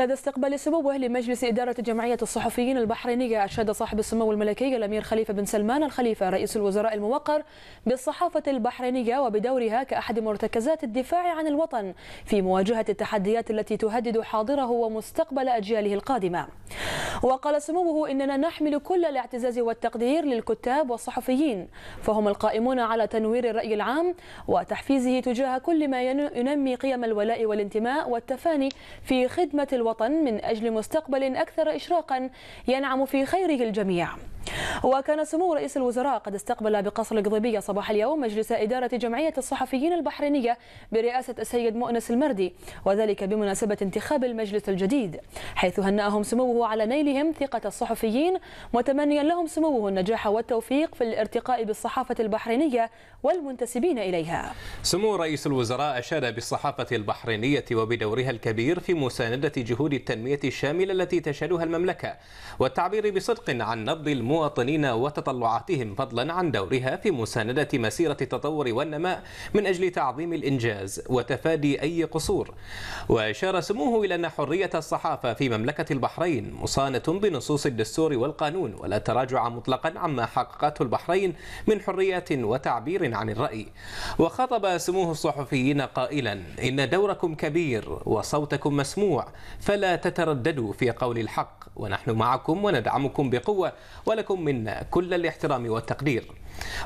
لدى استقبال سموه لمجلس إدارة جمعية الصحفيين البحرينية أشاد صاحب السمو الملكي الأمير خليفة بن سلمان الخليفة رئيس الوزراء الموقر بالصحافة البحرينية وبدورها كأحد مرتكزات الدفاع عن الوطن في مواجهة التحديات التي تهدد حاضره ومستقبل أجياله القادمة وقال سموه إننا نحمل كل الاعتزاز والتقدير للكتاب والصحفيين فهم القائمون على تنوير الرأي العام وتحفيزه تجاه كل ما ينمي قيم الولاء والانتماء والتفاني في خدمة الوطن من أجل مستقبل أكثر إشراقا ينعم في خيره الجميع وكان سمو رئيس الوزراء قد استقبل بقصر القضيبية صباح اليوم مجلس إدارة جمعية الصحفيين البحرينية برئاسة السيد مؤنس المردي وذلك بمناسبة انتخاب المجلس الجديد حيث هنأهم سموه على نيلهم ثقة الصحفيين متمنيا لهم سموه النجاح والتوفيق في الارتقاء بالصحافة البحرينية والمنتسبين إليها سمو رئيس الوزراء أشاد بالصحافة البحرينية وبدورها الكبير في مساندة جهود التنمية الشاملة التي تشهدها المملكة والتعبير بصدق عن نبض المواطنين المواطنين وتطلعاتهم فضلا عن دورها في مساندة مسيرة التطور والنماء من أجل تعظيم الإنجاز وتفادي أي قصور وأشار سموه إلى أن حرية الصحافة في مملكة البحرين مصانة بنصوص الدستور والقانون ولا تراجع مطلقا عما حققته البحرين من حرية وتعبير عن الرأي وخطب سموه الصحفيين قائلا إن دوركم كبير وصوتكم مسموع فلا تترددوا في قول الحق ونحن معكم وندعمكم بقوة ولكم لكم منا كل الاحترام والتقدير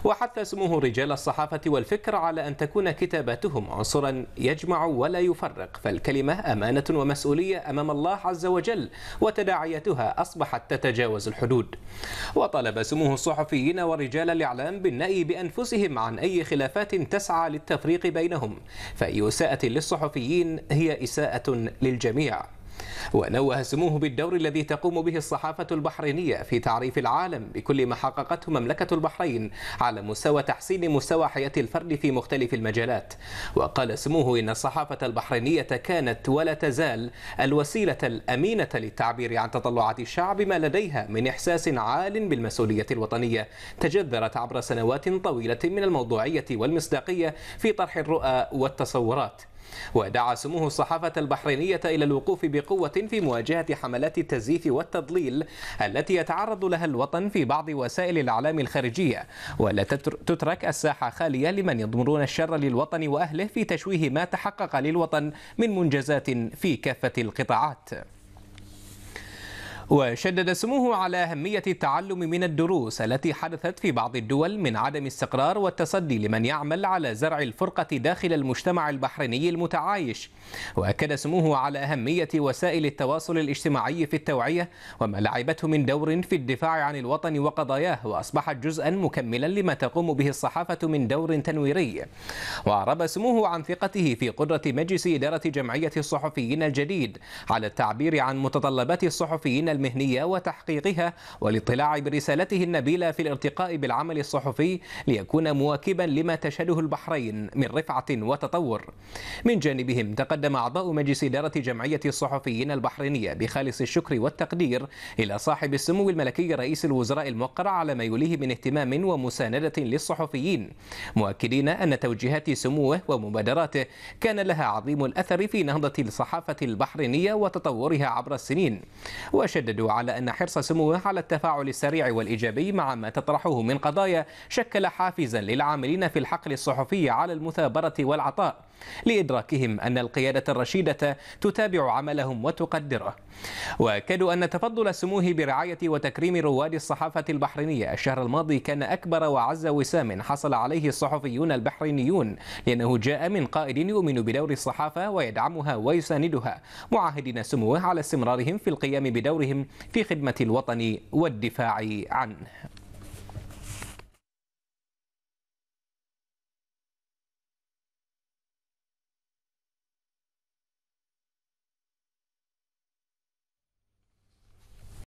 وحتى سموه رجال الصحافة والفكر على أن تكون كتاباتهم عنصرا يجمع ولا يفرق فالكلمة أمانة ومسؤولية أمام الله عز وجل وتداعيتها أصبحت تتجاوز الحدود وطلب سموه الصحفيين ورجال الإعلام بالنأي بأنفسهم عن أي خلافات تسعى للتفريق بينهم فأي إساءة للصحفيين هي إساءة للجميع ونوه سموه بالدور الذي تقوم به الصحافة البحرينية في تعريف العالم بكل ما حققته مملكة البحرين على مستوى تحسين مستوى حياة الفرد في مختلف المجالات وقال سموه إن الصحافة البحرينية كانت ولا تزال الوسيلة الأمينة للتعبير عن تطلعات الشعب ما لديها من إحساس عال بالمسؤولية الوطنية تجذرت عبر سنوات طويلة من الموضوعية والمصداقية في طرح الرؤى والتصورات ودعا سموه الصحافة البحرينية إلى الوقوف بقوة في مواجهة حملات التزييف والتضليل التي يتعرض لها الوطن في بعض وسائل الإعلام الخارجية ولا تترك الساحة خالية لمن يضمرون الشر للوطن وأهله في تشويه ما تحقق للوطن من منجزات في كافة القطاعات وشدد سموه على أهمية التعلم من الدروس التي حدثت في بعض الدول من عدم استقرار والتصدي لمن يعمل على زرع الفرقة داخل المجتمع البحريني المتعايش وأكد سموه على أهمية وسائل التواصل الاجتماعي في التوعية وما لعبته من دور في الدفاع عن الوطن وقضاياه وأصبحت جزءا مكملا لما تقوم به الصحافة من دور تنويري وأعرب سموه عن ثقته في قدرة مجلس إدارة جمعية الصحفيين الجديد على التعبير عن متطلبات الصحفيين المهنية وتحقيقها والاطلاع برسالته النبيلة في الارتقاء بالعمل الصحفي ليكون مواكبا لما تشهده البحرين من رفعة وتطور من جانبهم تقدم أعضاء مجلس إدارة جمعية الصحفيين البحرينية بخالص الشكر والتقدير إلى صاحب السمو الملكي رئيس الوزراء الموقر على ما يوليه من اهتمام ومساندة للصحفيين مؤكدين أن توجيهات سموه ومبادراته كان لها عظيم الأثر في نهضة الصحافة البحرينية وتطورها عبر السنين وشد شددوا على أن حرص سموه على التفاعل السريع والإيجابي مع ما تطرحه من قضايا شكل حافزا للعاملين في الحقل الصحفي على المثابرة والعطاء لإدراكهم أن القيادة الرشيدة تتابع عملهم وتقدره وأكدوا أن تفضل سموه برعاية وتكريم رواد الصحافة البحرينية الشهر الماضي كان أكبر وأعز وسام حصل عليه الصحفيون البحرينيون لأنه جاء من قائد يؤمن بدور الصحافة ويدعمها ويساندها معاهدين سموه على استمرارهم في القيام بدورهم في خدمة الوطن والدفاع عنه